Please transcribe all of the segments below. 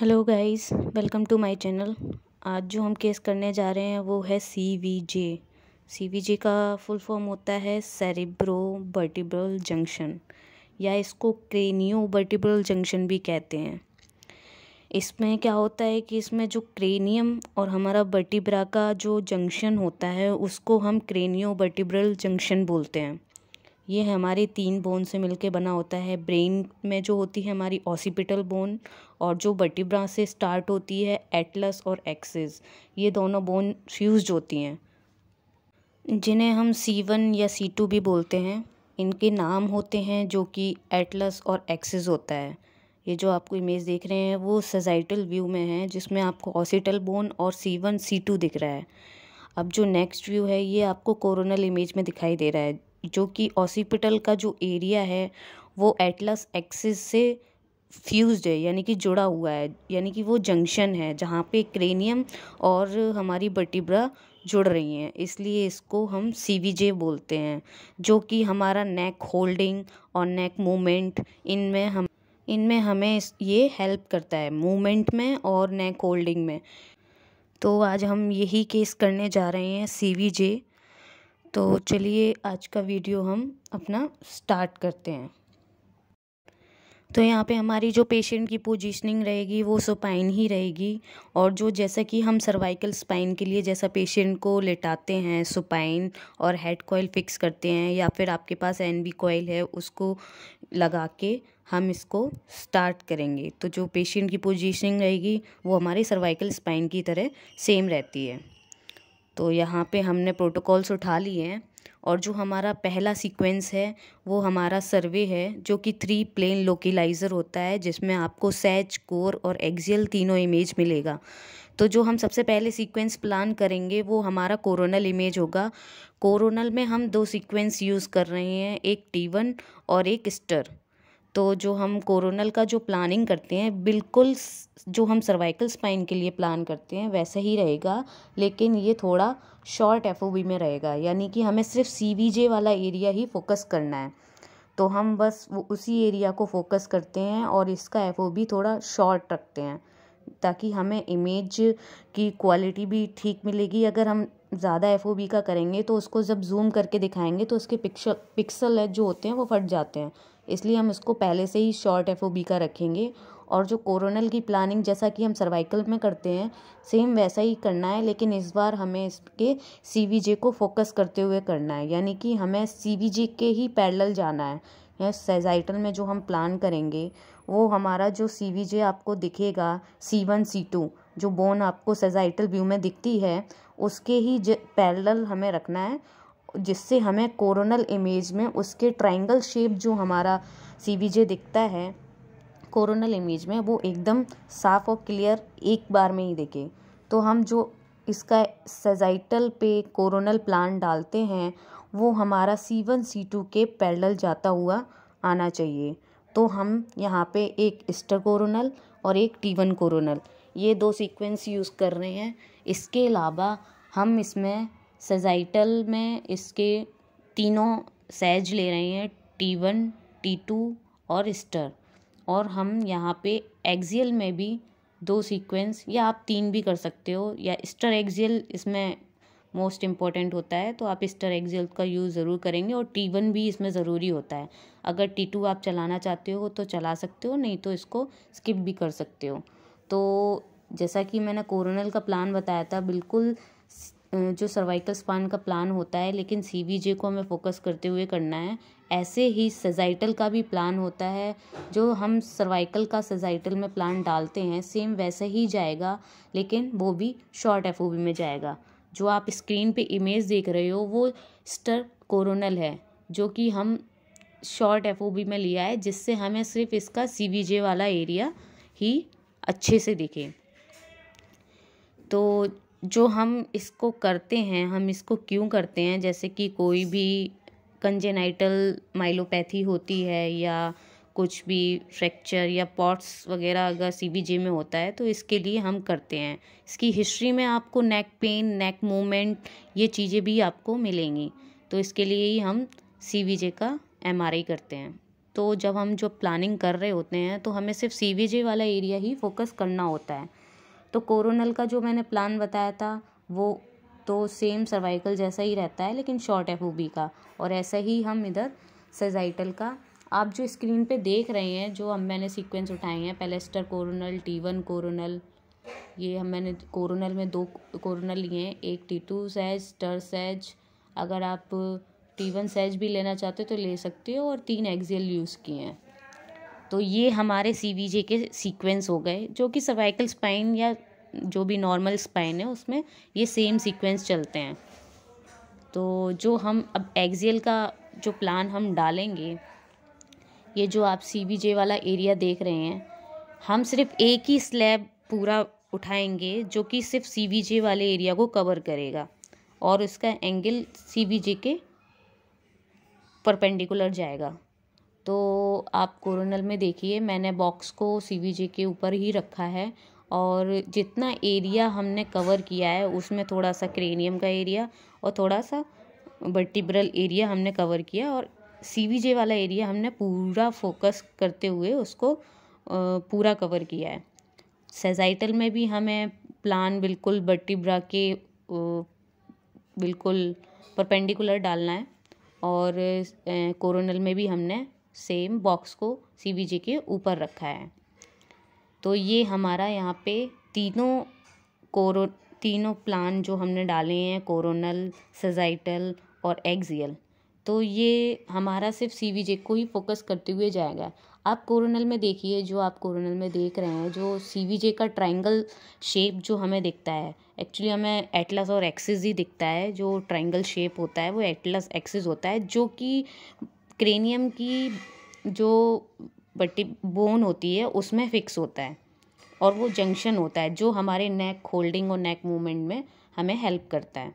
hello guys welcome to my channel आज जो हम केस करने जा रहे हैं वो है सी वी जे सी वी जे का फुल फॉर्म होता है सेरिब्रो वर्टिब्रल जंक्शन या इसको क्रेनियो वर्टिब्रल जंक्शन भी कहते हैं इसमें क्या होता है कि इसमें जो क्रेनियम और हमारा वर्टिब्रा का जो जंक्शन होता है उसको हम क्रेनियो वर्टिब्रल जंक्शन बोलते हैं ये हमारे तीन बोन से मिलके बना होता है ब्रेन में जो होती है हमारी ऑसिपिटल बोन और जो बटिब्रा से स्टार्ट होती है एटलस और एक्सिस ये दोनों बोन फ्यूज होती हैं जिन्हें हम सी वन या सी टू भी बोलते हैं इनके नाम होते हैं जो कि एटलस और एक्सिस होता है ये जो आपको इमेज देख रहे हैं वो सजाइटल व्यू में है जिसमें आपको ऑसिटल बोन और सी वन सी टू दिख रहा है अब जो नेक्स्ट व्यू है ये आपको कोरोनल इमेज में दिखाई दे रहा है जो कि हॉस्पिटल का जो एरिया है वो एटलस एक्सिस से फ्यूज्ड है यानी कि जुड़ा हुआ है यानी कि वो जंक्शन है जहाँ पे क्रेनियम और हमारी बटिब्रा जुड़ रही हैं इसलिए इसको हम सी बोलते हैं जो कि हमारा नेक होल्डिंग और नेक मूवमेंट इनमें हम इनमें हमें ये हेल्प करता है मूवमेंट में और नेक होल्डिंग में तो आज हम यही केस करने जा रहे हैं सी तो चलिए आज का वीडियो हम अपना स्टार्ट करते हैं तो यहाँ पे हमारी जो पेशेंट की पोजीशनिंग रहेगी वो सुपाइन ही रहेगी और जो जैसा कि हम सर्वाइकल स्पाइन के लिए जैसा पेशेंट को लेटाते हैं सुपाइन और हेड कोयल फिक्स करते हैं या फिर आपके पास एन बी कॉयल है उसको लगा के हम इसको स्टार्ट करेंगे तो जो पेशेंट की पोजीशनिंग रहेगी वो हमारे सर्वाइकल स्पाइन की तरह सेम रहती है तो यहाँ पे हमने प्रोटोकॉल्स उठा लिए हैं और जो हमारा पहला सीक्वेंस है वो हमारा सर्वे है जो कि थ्री प्लेन लोकलाइज़र होता है जिसमें आपको सैच कोर और एक्जियल तीनों इमेज मिलेगा तो जो हम सबसे पहले सीक्वेंस प्लान करेंगे वो हमारा कोरोनल इमेज होगा कोरोनल में हम दो सीक्वेंस यूज़ कर रहे हैं एक टी वन और एक स्टर तो जो हम कोरोनल का जो प्लानिंग करते हैं बिल्कुल जो हम सर्वाइकल स्पाइन के लिए प्लान करते हैं वैसा ही रहेगा लेकिन ये थोड़ा शॉर्ट एफ में रहेगा यानी कि हमें सिर्फ सी वाला एरिया ही फोकस करना है तो हम बस वो उसी एरिया को फोकस करते हैं और इसका एफ थोड़ा शॉर्ट रखते हैं ताकि हमें इमेज की क्वालिटी भी ठीक मिलेगी अगर हम ज़्यादा एफ का करेंगे तो उसको जब जूम करके दिखाएंगे तो उसके पिक्सल पिक्सल जो होते हैं वो फट जाते हैं इसलिए हम इसको पहले से ही शॉर्ट एफ का रखेंगे और जो कोरोनल की प्लानिंग जैसा कि हम सर्वाइकल में करते हैं सेम वैसा ही करना है लेकिन इस बार हमें इसके सी को फोकस करते हुए करना है यानी कि हमें सी के ही पैरल जाना है या सेजाइटल में जो हम प्लान करेंगे वो हमारा जो सी आपको दिखेगा सी वन सी टू जो बोन आपको सेजाइटल व्यू में दिखती है उसके ही पैरल हमें रखना है जिससे हमें कोरोनल इमेज में उसके ट्राइंगल शेप जो हमारा सी दिखता है कोरोनल इमेज में वो एकदम साफ़ और क्लियर एक बार में ही दिखे तो हम जो इसका सजाइटल पे कोरोनल प्लान डालते हैं वो हमारा सी वन सी टू के पैरल जाता हुआ आना चाहिए तो हम यहाँ पे एक इस्टर कोरोनल और एक टी वन कोरोनल ये दो सीक्वेंस यूज़ कर रहे हैं इसके अलावा हम इसमें सजाइटल में इसके तीनों सैज ले रहे हैं टी वन टी टू और स्टर और हम यहाँ पे एक्जियल में भी दो सीक्वेंस या आप तीन भी कर सकते हो या स्टर एक्जियल इसमें मोस्ट इम्पॉर्टेंट होता है तो आप स्टर एक्जियल का यूज़ ज़रूर करेंगे और टी वन भी इसमें ज़रूरी होता है अगर टी टू आप चलाना चाहते हो तो चला सकते हो नहीं तो इसको स्किप भी कर सकते हो तो जैसा कि मैंने कोरोनल का प्लान बताया था बिल्कुल जो सर्वाइकल स्पान का प्लान होता है लेकिन सी को हमें फोकस करते हुए करना है ऐसे ही सजाइटल का भी प्लान होता है जो हम सर्वाइकल का सजाइटल में प्लान डालते हैं सेम वैसे ही जाएगा लेकिन वो भी शॉर्ट एफ में जाएगा जो आप स्क्रीन पे इमेज देख रहे हो वो स्टर कोरोनल है जो कि हम शॉर्ट एफ में लिया है जिससे हमें सिर्फ इसका सी वाला एरिया ही अच्छे से दिखे तो जो हम इसको करते हैं हम इसको क्यों करते हैं जैसे कि कोई भी कंजेनाइटल माइलोपैथी होती है या कुछ भी फ्रैक्चर या पॉट्स वगैरह अगर सी में होता है तो इसके लिए हम करते हैं इसकी हिस्ट्री में आपको नेक पेन नेक मूवमेंट ये चीज़ें भी आपको मिलेंगी तो इसके लिए ही हम सी का एम करते हैं तो जब हम जो प्लानिंग कर रहे होते हैं तो हमें सिर्फ सी वाला एरिया ही फोकस करना होता है तो कोरोनल का जो मैंने प्लान बताया था वो तो सेम सर्वाइकल जैसा ही रहता है लेकिन शॉर्ट एफ का और ऐसा ही हम इधर सजाइटल का आप जो स्क्रीन पे देख रहे हैं जो हम मैंने सीक्वेंस उठाए हैं पेलेस्टर कोरोनल टी वन कोरोनल ये हम मैंने कोरोनल में दो कोरोनल लिए हैं एक टी टू सैज टर सैज अगर आप टी वन सैज भी लेना चाहते हो तो ले सकते हो और तीन एक्जियल यूज़ किए हैं तो ये हमारे सी के सीक्वेंस हो गए जो कि सर्वाइकल स्पाइन या जो भी नॉर्मल स्पाइन है उसमें ये सेम सीक्वेंस चलते हैं तो जो हम अब एक्जियल का जो प्लान हम डालेंगे ये जो आप सी वाला एरिया देख रहे हैं हम सिर्फ एक ही स्लैब पूरा उठाएंगे जो कि सिर्फ सी वाले एरिया को कवर करेगा और उसका एंगल सी के परपेंडिकुलर जाएगा तो आप कोरोनल में देखिए मैंने बॉक्स को सी के ऊपर ही रखा है और जितना एरिया हमने कवर किया है उसमें थोड़ा सा क्रेनियम का एरिया और थोड़ा सा वर्टिब्रल एरिया हमने कवर किया और सी वाला एरिया हमने पूरा फोकस करते हुए उसको पूरा कवर किया है सेजाइटल में भी हमें प्लान बिल्कुल वर्टिब्रा के बिल्कुल परपेंडिकुलर डालना है और कोरोनल में भी हमने सेम बॉक्स को सी के ऊपर रखा है तो ये हमारा यहाँ पे तीनों कोरो तीनों प्लान जो हमने डाले हैं कोरोनल सजाइटल और एक्जियल तो ये हमारा सिर्फ सी को ही फोकस करते हुए जाएगा आप कोरोनल में देखिए जो आप कोरोनल में देख रहे हैं जो सी का ट्रायंगल शेप जो हमें दिखता है एक्चुअली हमें एटलस और एक्सिस ही दिखता है जो ट्राइंगल शेप होता है वो एटलस एक्सिस होता है जो कि क्रेनियम की जो बट्टी बोन होती है उसमें फिक्स होता है और वो जंक्शन होता है जो हमारे नेक होल्डिंग और नेक मूवमेंट में हमें हेल्प करता है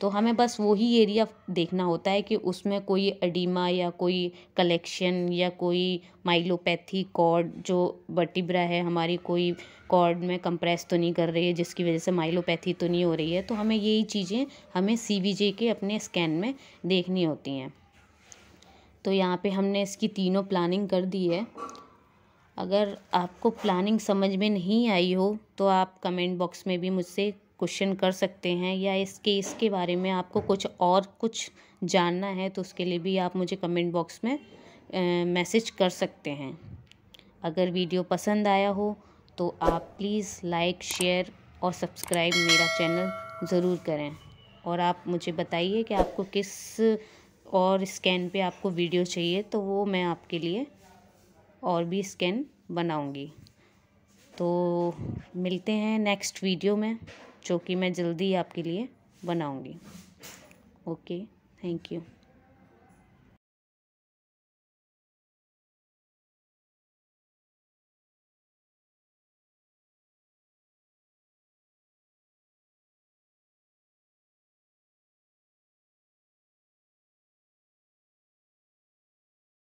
तो हमें बस वही एरिया देखना होता है कि उसमें कोई अडीमा या कोई कलेक्शन या कोई माइलोपैथी कॉर्ड जो बटिब्रा है हमारी कोई कॉर्ड में कंप्रेस तो नहीं कर रही है जिसकी वजह से माइलोपैथी तो नहीं हो रही है तो हमें यही चीज़ें हमें सी के अपने स्कैन में देखनी होती हैं तो यहाँ पे हमने इसकी तीनों प्लानिंग कर दी है अगर आपको प्लानिंग समझ में नहीं आई हो तो आप कमेंट बॉक्स में भी मुझसे क्वेश्चन कर सकते हैं या इसके इसके बारे में आपको कुछ और कुछ जानना है तो उसके लिए भी आप मुझे कमेंट बॉक्स में मैसेज कर सकते हैं अगर वीडियो पसंद आया हो तो आप प्लीज़ लाइक शेयर और सब्सक्राइब मेरा चैनल ज़रूर करें और आप मुझे बताइए कि आपको किस और स्कैन पे आपको वीडियो चाहिए तो वो मैं आपके लिए और भी स्कैन बनाऊंगी तो मिलते हैं नेक्स्ट वीडियो में जो कि मैं जल्दी आपके लिए बनाऊंगी ओके थैंक यू